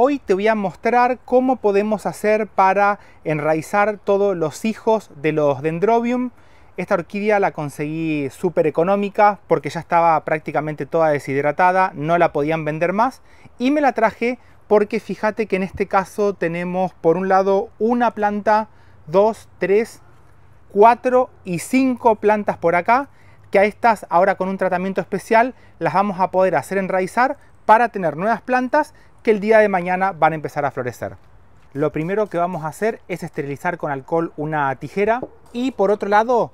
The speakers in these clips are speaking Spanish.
Hoy te voy a mostrar cómo podemos hacer para enraizar todos los hijos de los Dendrobium. Esta orquídea la conseguí súper económica porque ya estaba prácticamente toda deshidratada, no la podían vender más y me la traje porque fíjate que en este caso tenemos por un lado una planta, dos, tres, cuatro y cinco plantas por acá que a estas ahora con un tratamiento especial las vamos a poder hacer enraizar para tener nuevas plantas que el día de mañana van a empezar a florecer. Lo primero que vamos a hacer es esterilizar con alcohol una tijera y por otro lado,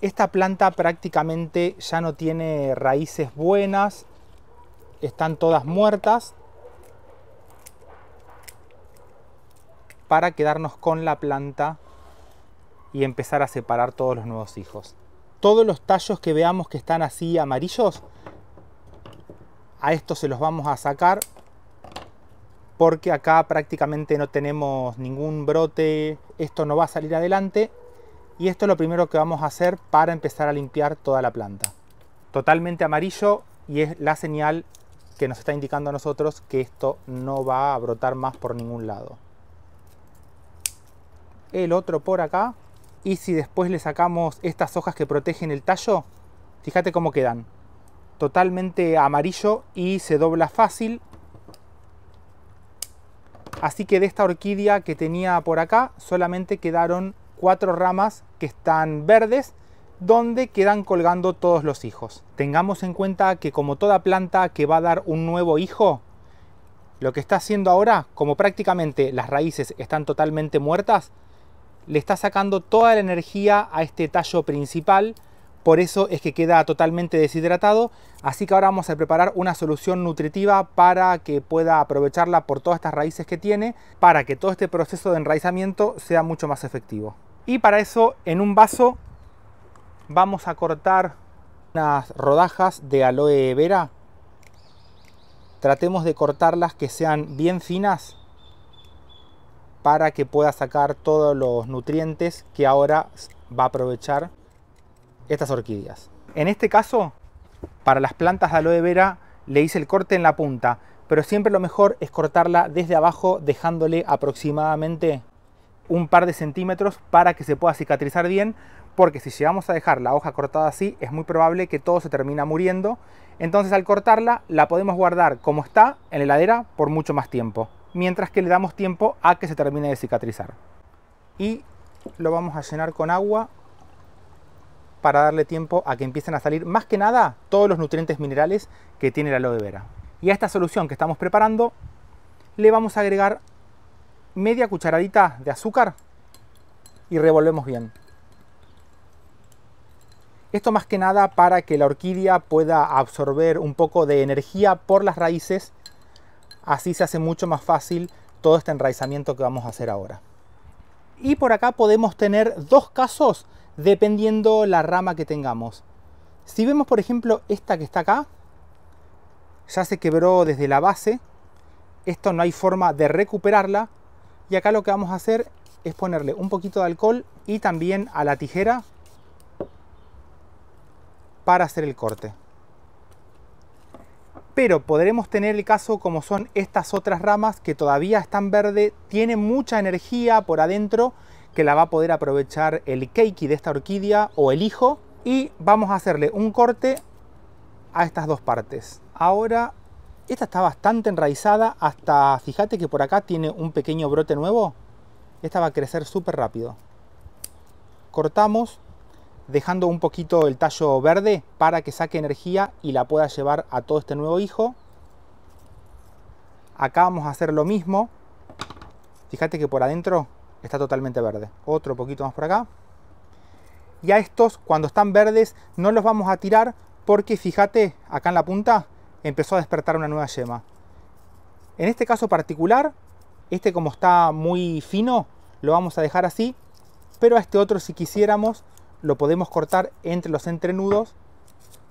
esta planta prácticamente ya no tiene raíces buenas, están todas muertas para quedarnos con la planta y empezar a separar todos los nuevos hijos. Todos los tallos que veamos que están así amarillos, a estos se los vamos a sacar porque acá prácticamente no tenemos ningún brote, esto no va a salir adelante y esto es lo primero que vamos a hacer para empezar a limpiar toda la planta. Totalmente amarillo y es la señal que nos está indicando a nosotros que esto no va a brotar más por ningún lado. El otro por acá. Y si después le sacamos estas hojas que protegen el tallo, fíjate cómo quedan. Totalmente amarillo y se dobla fácil Así que de esta orquídea que tenía por acá solamente quedaron cuatro ramas que están verdes donde quedan colgando todos los hijos. Tengamos en cuenta que como toda planta que va a dar un nuevo hijo, lo que está haciendo ahora, como prácticamente las raíces están totalmente muertas, le está sacando toda la energía a este tallo principal por eso es que queda totalmente deshidratado, así que ahora vamos a preparar una solución nutritiva para que pueda aprovecharla por todas estas raíces que tiene, para que todo este proceso de enraizamiento sea mucho más efectivo. Y para eso en un vaso vamos a cortar unas rodajas de aloe vera. Tratemos de cortarlas que sean bien finas para que pueda sacar todos los nutrientes que ahora va a aprovechar estas orquídeas. En este caso, para las plantas de aloe vera le hice el corte en la punta, pero siempre lo mejor es cortarla desde abajo dejándole aproximadamente un par de centímetros para que se pueda cicatrizar bien, porque si llegamos a dejar la hoja cortada así es muy probable que todo se termina muriendo, entonces al cortarla la podemos guardar como está en la heladera por mucho más tiempo, mientras que le damos tiempo a que se termine de cicatrizar. Y lo vamos a llenar con agua para darle tiempo a que empiecen a salir más que nada todos los nutrientes minerales que tiene la aloe vera. Y a esta solución que estamos preparando le vamos a agregar media cucharadita de azúcar y revolvemos bien. Esto más que nada para que la orquídea pueda absorber un poco de energía por las raíces. Así se hace mucho más fácil todo este enraizamiento que vamos a hacer ahora. Y por acá podemos tener dos casos dependiendo la rama que tengamos. Si vemos por ejemplo esta que está acá, ya se quebró desde la base, esto no hay forma de recuperarla y acá lo que vamos a hacer es ponerle un poquito de alcohol y también a la tijera para hacer el corte. Pero podremos tener el caso como son estas otras ramas que todavía están verdes, tienen mucha energía por adentro que la va a poder aprovechar el keiki de esta orquídea o el hijo y vamos a hacerle un corte a estas dos partes. Ahora, esta está bastante enraizada hasta, fíjate que por acá tiene un pequeño brote nuevo. Esta va a crecer súper rápido. Cortamos dejando un poquito el tallo verde para que saque energía y la pueda llevar a todo este nuevo hijo. Acá vamos a hacer lo mismo. Fíjate que por adentro está totalmente verde. Otro poquito más por acá. Y a estos, cuando están verdes, no los vamos a tirar porque, fíjate, acá en la punta empezó a despertar una nueva yema. En este caso particular, este como está muy fino, lo vamos a dejar así. Pero a este otro, si quisiéramos, lo podemos cortar entre los entrenudos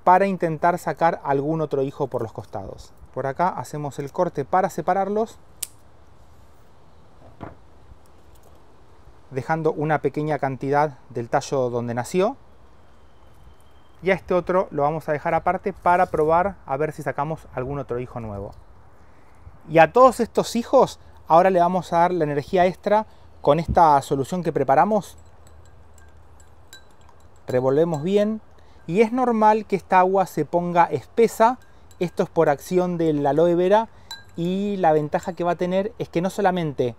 para intentar sacar algún otro hijo por los costados. Por acá hacemos el corte para separarlos dejando una pequeña cantidad del tallo donde nació. Y a este otro lo vamos a dejar aparte para probar a ver si sacamos algún otro hijo nuevo. Y a todos estos hijos ahora le vamos a dar la energía extra con esta solución que preparamos. Revolvemos bien y es normal que esta agua se ponga espesa. Esto es por acción de la aloe vera y la ventaja que va a tener es que no solamente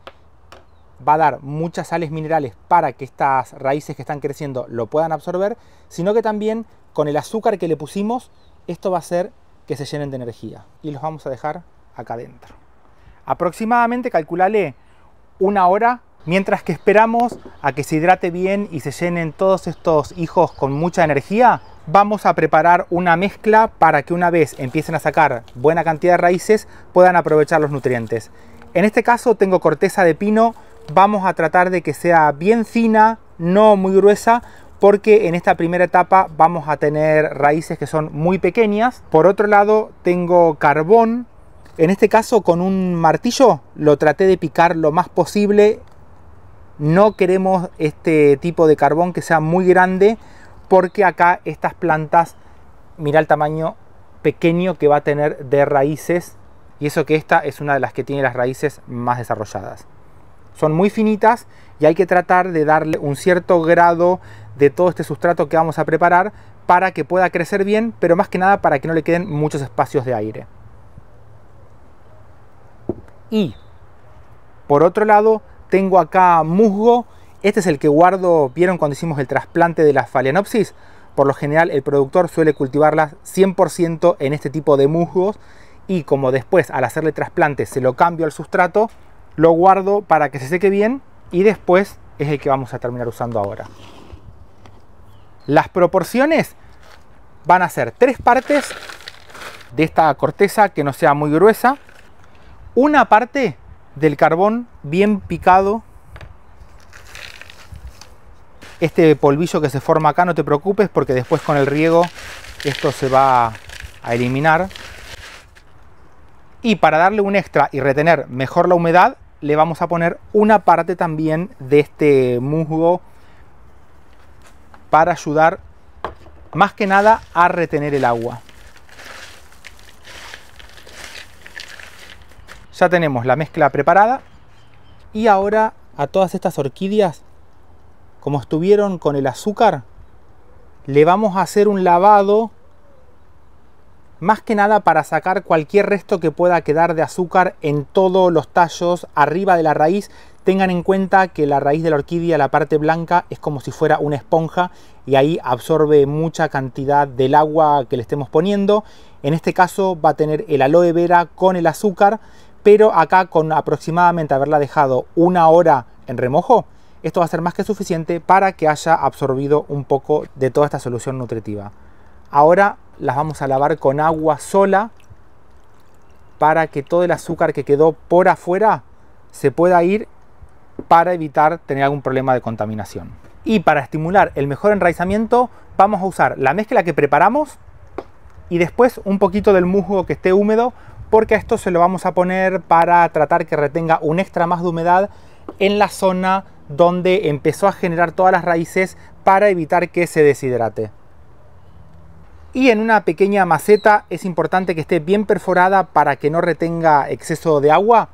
va a dar muchas sales minerales para que estas raíces que están creciendo lo puedan absorber, sino que también con el azúcar que le pusimos, esto va a hacer que se llenen de energía. Y los vamos a dejar acá adentro. Aproximadamente calculale una hora mientras que esperamos a que se hidrate bien y se llenen todos estos hijos con mucha energía, vamos a preparar una mezcla para que una vez empiecen a sacar buena cantidad de raíces puedan aprovechar los nutrientes. En este caso tengo corteza de pino vamos a tratar de que sea bien fina, no muy gruesa, porque en esta primera etapa vamos a tener raíces que son muy pequeñas. Por otro lado, tengo carbón. En este caso, con un martillo lo traté de picar lo más posible. No queremos este tipo de carbón que sea muy grande, porque acá estas plantas, mira el tamaño pequeño que va a tener de raíces, y eso que esta es una de las que tiene las raíces más desarrolladas. Son muy finitas y hay que tratar de darle un cierto grado de todo este sustrato que vamos a preparar para que pueda crecer bien, pero más que nada para que no le queden muchos espacios de aire. Y por otro lado, tengo acá musgo. Este es el que guardo, vieron cuando hicimos el trasplante de la phalaenopsis. Por lo general, el productor suele cultivarlas 100% en este tipo de musgos y como después al hacerle trasplante se lo cambio al sustrato, lo guardo para que se seque bien y después es el que vamos a terminar usando ahora. Las proporciones van a ser tres partes de esta corteza que no sea muy gruesa, una parte del carbón bien picado, este polvillo que se forma acá no te preocupes porque después con el riego esto se va a eliminar. Y para darle un extra y retener mejor la humedad, le vamos a poner una parte también de este musgo para ayudar más que nada a retener el agua. Ya tenemos la mezcla preparada y ahora a todas estas orquídeas, como estuvieron con el azúcar, le vamos a hacer un lavado más que nada para sacar cualquier resto que pueda quedar de azúcar en todos los tallos arriba de la raíz. Tengan en cuenta que la raíz de la orquídea, la parte blanca, es como si fuera una esponja y ahí absorbe mucha cantidad del agua que le estemos poniendo. En este caso va a tener el aloe vera con el azúcar, pero acá con aproximadamente haberla dejado una hora en remojo, esto va a ser más que suficiente para que haya absorbido un poco de toda esta solución nutritiva. Ahora las vamos a lavar con agua sola para que todo el azúcar que quedó por afuera se pueda ir para evitar tener algún problema de contaminación. Y para estimular el mejor enraizamiento vamos a usar la mezcla que preparamos y después un poquito del musgo que esté húmedo porque a esto se lo vamos a poner para tratar que retenga un extra más de humedad en la zona donde empezó a generar todas las raíces para evitar que se deshidrate y en una pequeña maceta es importante que esté bien perforada para que no retenga exceso de agua.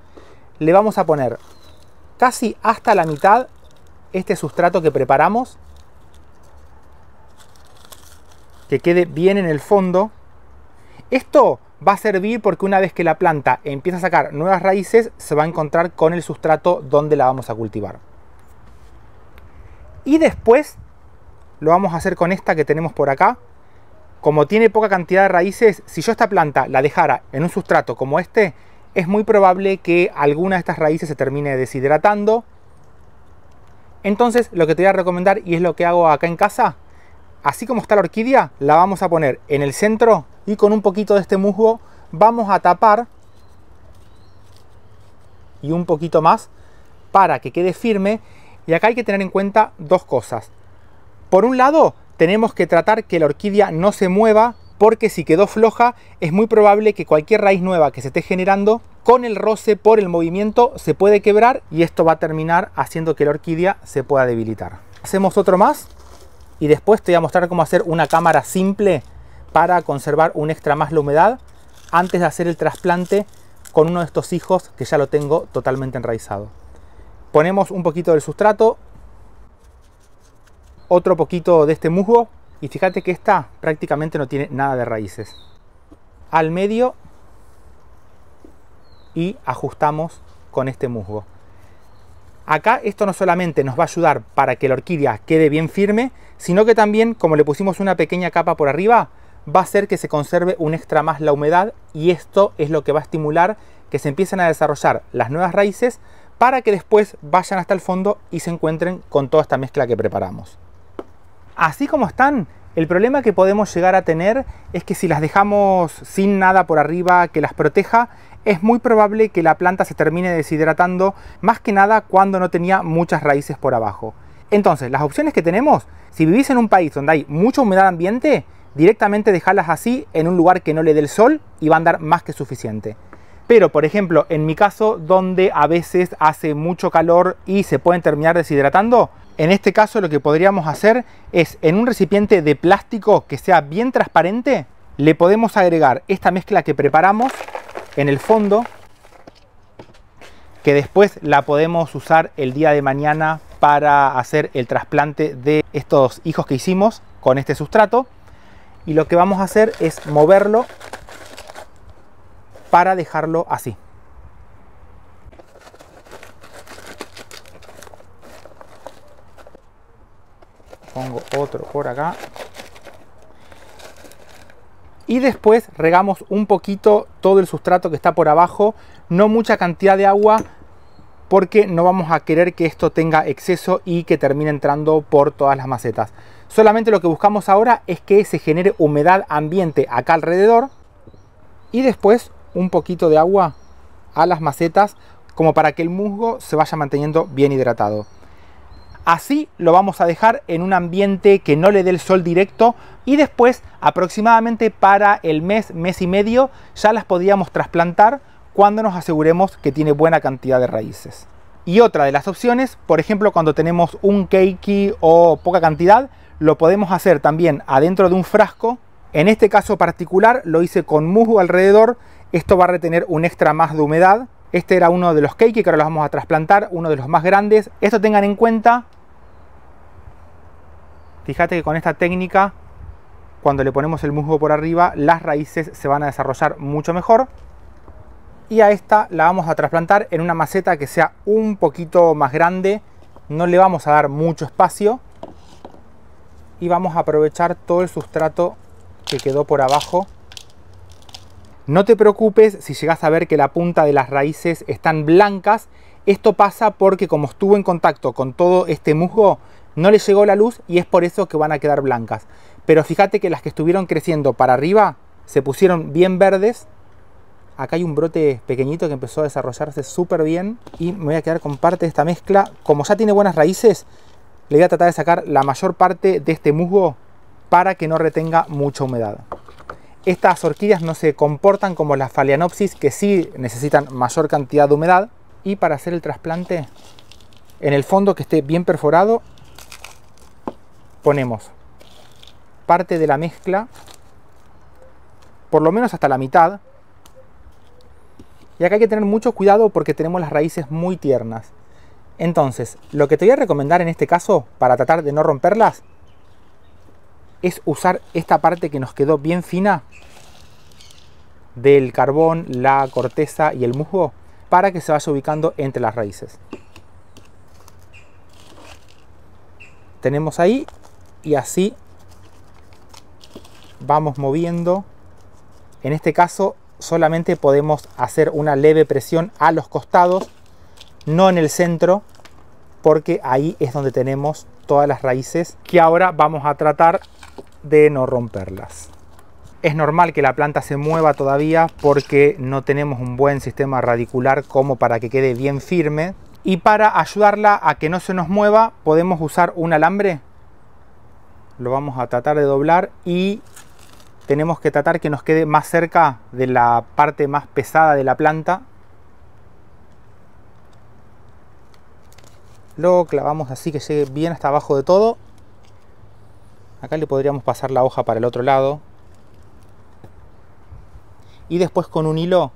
Le vamos a poner casi hasta la mitad este sustrato que preparamos. Que quede bien en el fondo. Esto va a servir porque una vez que la planta empieza a sacar nuevas raíces, se va a encontrar con el sustrato donde la vamos a cultivar. Y después lo vamos a hacer con esta que tenemos por acá, como tiene poca cantidad de raíces, si yo esta planta la dejara en un sustrato como este, es muy probable que alguna de estas raíces se termine deshidratando. Entonces lo que te voy a recomendar, y es lo que hago acá en casa, así como está la orquídea, la vamos a poner en el centro y con un poquito de este musgo vamos a tapar y un poquito más para que quede firme. Y acá hay que tener en cuenta dos cosas. Por un lado, tenemos que tratar que la orquídea no se mueva porque si quedó floja es muy probable que cualquier raíz nueva que se esté generando con el roce por el movimiento se puede quebrar y esto va a terminar haciendo que la orquídea se pueda debilitar. Hacemos otro más y después te voy a mostrar cómo hacer una cámara simple para conservar un extra más la humedad antes de hacer el trasplante con uno de estos hijos que ya lo tengo totalmente enraizado. Ponemos un poquito del sustrato, otro poquito de este musgo y fíjate que esta prácticamente no tiene nada de raíces. Al medio y ajustamos con este musgo. Acá esto no solamente nos va a ayudar para que la orquídea quede bien firme, sino que también, como le pusimos una pequeña capa por arriba, va a hacer que se conserve un extra más la humedad y esto es lo que va a estimular que se empiecen a desarrollar las nuevas raíces para que después vayan hasta el fondo y se encuentren con toda esta mezcla que preparamos. Así como están, el problema que podemos llegar a tener es que si las dejamos sin nada por arriba que las proteja, es muy probable que la planta se termine deshidratando, más que nada cuando no tenía muchas raíces por abajo. Entonces, las opciones que tenemos, si vivís en un país donde hay mucha humedad ambiente, directamente dejarlas así en un lugar que no le dé el sol y va a andar más que suficiente. Pero, por ejemplo, en mi caso, donde a veces hace mucho calor y se pueden terminar deshidratando, en este caso lo que podríamos hacer es en un recipiente de plástico que sea bien transparente, le podemos agregar esta mezcla que preparamos en el fondo, que después la podemos usar el día de mañana para hacer el trasplante de estos hijos que hicimos con este sustrato. Y lo que vamos a hacer es moverlo para dejarlo así. Pongo otro por acá. Y después regamos un poquito todo el sustrato que está por abajo. No mucha cantidad de agua porque no vamos a querer que esto tenga exceso y que termine entrando por todas las macetas. Solamente lo que buscamos ahora es que se genere humedad ambiente acá alrededor y después un poquito de agua a las macetas como para que el musgo se vaya manteniendo bien hidratado. Así lo vamos a dejar en un ambiente que no le dé el sol directo y después aproximadamente para el mes, mes y medio ya las podríamos trasplantar cuando nos aseguremos que tiene buena cantidad de raíces. Y otra de las opciones, por ejemplo cuando tenemos un keiki o poca cantidad, lo podemos hacer también adentro de un frasco. En este caso particular lo hice con musgo alrededor esto va a retener un extra más de humedad. Este era uno de los cakes que ahora los vamos a trasplantar, uno de los más grandes. Esto tengan en cuenta. Fíjate que con esta técnica, cuando le ponemos el musgo por arriba, las raíces se van a desarrollar mucho mejor. Y a esta la vamos a trasplantar en una maceta que sea un poquito más grande. No le vamos a dar mucho espacio. Y vamos a aprovechar todo el sustrato que quedó por abajo no te preocupes si llegas a ver que la punta de las raíces están blancas. Esto pasa porque como estuvo en contacto con todo este musgo, no le llegó la luz y es por eso que van a quedar blancas. Pero fíjate que las que estuvieron creciendo para arriba se pusieron bien verdes. Acá hay un brote pequeñito que empezó a desarrollarse súper bien y me voy a quedar con parte de esta mezcla. Como ya tiene buenas raíces, le voy a tratar de sacar la mayor parte de este musgo para que no retenga mucha humedad. Estas orquídeas no se comportan como las phalaenopsis que sí necesitan mayor cantidad de humedad y para hacer el trasplante en el fondo que esté bien perforado ponemos parte de la mezcla por lo menos hasta la mitad y acá hay que tener mucho cuidado porque tenemos las raíces muy tiernas entonces lo que te voy a recomendar en este caso para tratar de no romperlas es usar esta parte que nos quedó bien fina del carbón, la corteza y el musgo para que se vaya ubicando entre las raíces. Tenemos ahí y así vamos moviendo. En este caso solamente podemos hacer una leve presión a los costados, no en el centro, porque ahí es donde tenemos todas las raíces que ahora vamos a tratar de no romperlas. Es normal que la planta se mueva todavía porque no tenemos un buen sistema radicular como para que quede bien firme. Y para ayudarla a que no se nos mueva podemos usar un alambre. Lo vamos a tratar de doblar y tenemos que tratar que nos quede más cerca de la parte más pesada de la planta. Lo clavamos así que llegue bien hasta abajo de todo Acá le podríamos pasar la hoja para el otro lado. Y después con un hilo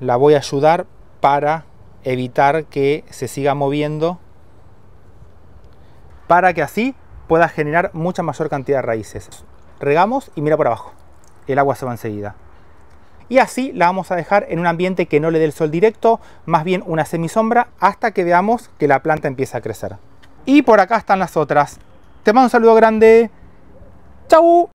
la voy a ayudar para evitar que se siga moviendo. Para que así pueda generar mucha mayor cantidad de raíces. Regamos y mira por abajo. El agua se va enseguida. Y así la vamos a dejar en un ambiente que no le dé el sol directo, más bien una semisombra, hasta que veamos que la planta empieza a crecer. Y por acá están las otras. Te mando un saludo grande. ¡Chao!